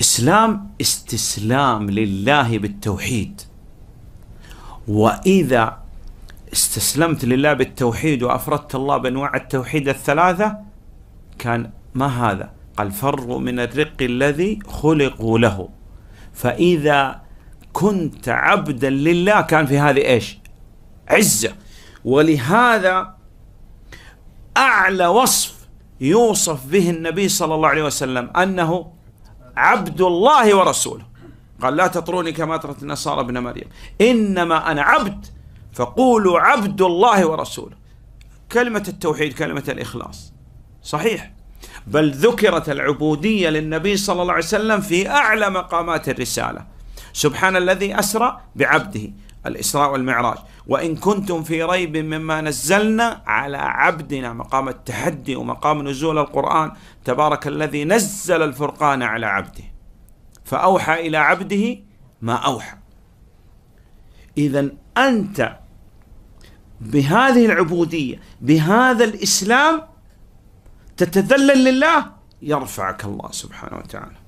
اسلام استسلام لله بالتوحيد واذا استسلمت لله بالتوحيد وافردت الله بانواع التوحيد الثلاثه كان ما هذا قال فروا من الرق الذي خلقوا له فاذا كنت عبدا لله كان في هذه ايش عزه ولهذا اعلى وصف يوصف به النبي صلى الله عليه وسلم انه عبد الله ورسوله قال لا تطروني كما ترت النصارى ابن مريم إنما أنا عبد فقولوا عبد الله ورسوله كلمة التوحيد كلمة الإخلاص صحيح بل ذكرت العبودية للنبي صلى الله عليه وسلم في أعلى مقامات الرسالة سبحان الذي أسرى بعبده الإسراء والمعراج وإن كنتم في ريب مما نزلنا على عبدنا مقام التحدي ومقام نزول القرآن تبارك الذي نزل الفرقان على عبده فأوحى إلى عبده ما أوحى إذا أنت بهذه العبودية بهذا الإسلام تتذلل لله يرفعك الله سبحانه وتعالى